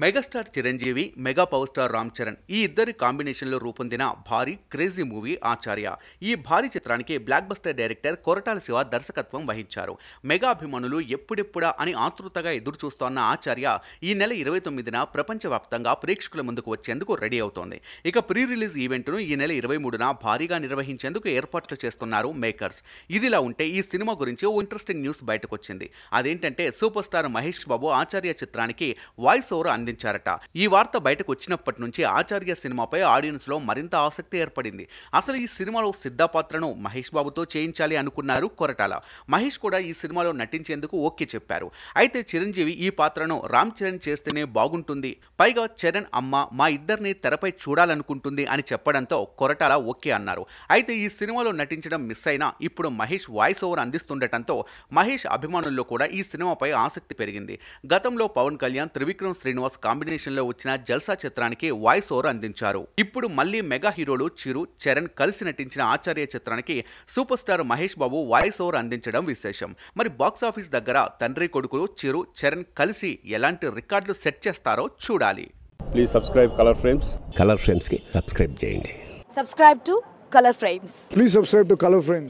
megastar Chiranjeevi mega power star Ram Charan ఈ ఇద్దరి కాంబినేషన్లో రూపొందిన భారీ క్రేజీ మూవీ ఆచార్య ఈ భారీ చిత్రానికి blockbuster director Koratala Siva దర్శకత్వం వహించారు మెగా అభిమానులు ఎప్పుడెప్పుడా అని ఆతృతగా ఎదురు చూస్తోన్న ఆచార్య ఈ నెల ఇరవై తొమ్మిదిన ప్రపంచవ్యాప్తంగా ప్రేక్షకుల ముందుకు వచ్చేందుకు రెడీ అవుతోంది ఇక ప్రీ రిలీజ్ ఈవెంట్ను ఈ నెల ఇరవై మూడున భారీగా నిర్వహించేందుకు ఏర్పాట్లు చేస్తున్నారు మేకర్స్ ఇదిలా ఉంటే ఈ సినిమా గురించి ఓ ఇంట్రెస్టింగ్ న్యూస్ బయటకొచ్చింది అదేంటంటే సూపర్ స్టార్ మహేష్ బాబు ఆచార్య చిత్రానికి వాయిస్ ఓవర్ అంది స్పందించారట ఈ వార్త బయటకు వచ్చినప్పటి నుంచి ఆచార్య సినిమాపై ఆడియన్స్ లో మరింత ఆసక్తి ఏర్పడింది అసలు ఈ సినిమాలో సిద్ధ పాత్రను మహేష్ బాబుతో చేయించాలి అనుకున్నారు కొరటాల మహేష్ కూడా ఈ సినిమాలో నటించేందుకు ఓకే చెప్పారు అయితే చిరంజీవి ఈ పాత్రను రామ్ చరణ్ చేస్తేనే బాగుంటుంది పైగా చరణ్ అమ్మ మా ఇద్దరిని తెరపై చూడాలనుకుంటుంది అని చెప్పడంతో కొరటాల ఓకే అన్నారు అయితే ఈ సినిమాలో నటించడం మిస్ అయినా ఇప్పుడు మహేష్ వాయిస్ ఓవర్ అందిస్తుండటంతో మహేష్ అభిమానుల్లో కూడా ఈ సినిమాపై ఆసక్తి పెరిగింది గతంలో పవన్ కళ్యాణ్ త్రివిక్రమ్ శ్రీనివాస్ శ్రీనివాస్ కాంబినేషన్లో వచ్చిన జల్సా చిత్రానికి వాయిస్ ఓవర్ అందించారు ఇప్పుడు మళ్ళీ మెగా హీరోలు చిరు చరణ్ కలిసి నటించిన ఆచార్య చిత్రానికి super star Mahesh Babu voice over అందించడం విశేషం మరి బాక్స్ ఆఫీస్ దగ్గర తండ్రి కొడుకులు చిరు చరణ్ కలిసి ఎలాంటి రికార్డులు సెట్ చేస్తారో చూడాలి please subscribe colour frames colour subscribe చేయండి subscribe to colour frames please subscribe to colour frames